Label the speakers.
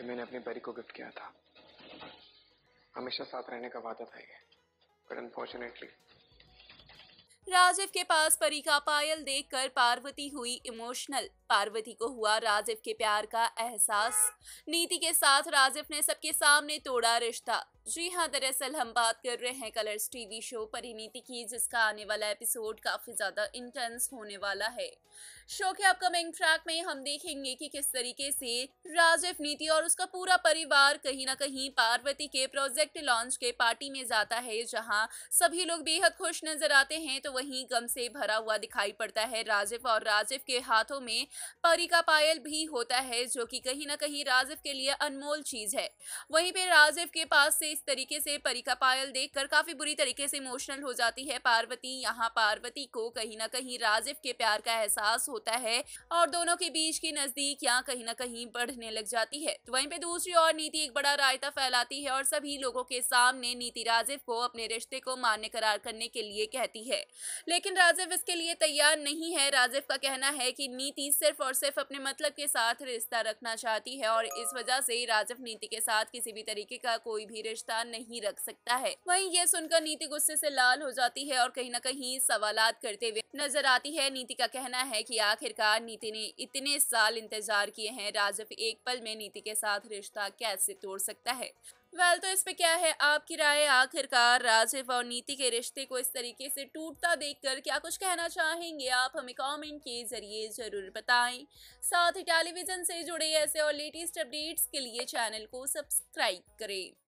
Speaker 1: ये मैंने अपनी परी को गिफ्ट किया था हमेशा साथ रहने का वादा था ये बट अनफॉर्चुनेटली
Speaker 2: राजीव के पास परी का पायल देखकर पार्वती हुई इमोशनल पार्वती को हुआ राजीव के प्यार का एहसास नीति के साथ राजीव ने सबके सामने तोड़ा रिश्ता जी हाँ दरअसल हम बात कर रहे हैं कलर्स टीवी शो परिनीति की जिसका आने वाला एपिसोड काफी ज्यादा इंटेंस होने वाला है शो के अपकमिंग ट्रैक में हम देखेंगे कि किस तरीके से राजीव नीति और उसका पूरा परिवार कहीं ना कहीं पार्वती के प्रोजेक्ट लॉन्च के पार्टी में जाता है जहां सभी लोग बेहद खुश नजर आते हैं तो वहीं गम से भरा हुआ दिखाई पड़ता है राजीव और राजीव के हाथों में परी का पायल भी होता है जो की कहीं ना कहीं राजीव के लिए अनमोल चीज है वहीं पे राजीव के पास से इस तरीके से परी का पायल देख काफी बुरी तरीके से इमोशनल हो जाती है पार्वती यहाँ पार्वती को कहीं ना कहीं राजीव के प्यार का एहसास हो होता है और दोनों के बीच की नजदीक यहाँ कहीं ना कहीं बढ़ने लग जाती है तो वहीं पे दूसरी ओर नीति एक बड़ा रायता फैलाती है और सभी लोगों के सामने नीति राजीव को अपने रिश्ते को मान्य करार करने के लिए कहती है लेकिन राजीव इसके लिए तैयार नहीं है राजीव का कहना है की नीति सिर्फ और सिर्फ अपने मतलब के साथ रिश्ता रखना चाहती है और इस वजह से राजीव नीति के साथ किसी भी तरीके का कोई भी रिश्ता नहीं रख सकता है वहीं ये सुनकर नीति गुस्से से लाल हो जाती है और कहीं ना कहीं सवाल करते हुए नजर आती है नीति का कहना है की आखिरकार नीति ने इतने साल इंतजार किए हैं राजीव एक पल में नीति के साथ रिश्ता कैसे तोड़ सकता है वेल well, तो इस पे क्या है आपकी राय आखिरकार राजीव और नीति के रिश्ते को इस तरीके से टूटता देखकर क्या कुछ कहना चाहेंगे आप हमें कमेंट के जरिए ज़रूर बताएं साथ ही टेलीविज़न से जुड़े ऐसे और लेटेस्ट अपडेट्स के लिए चैनल को सब्सक्राइब करें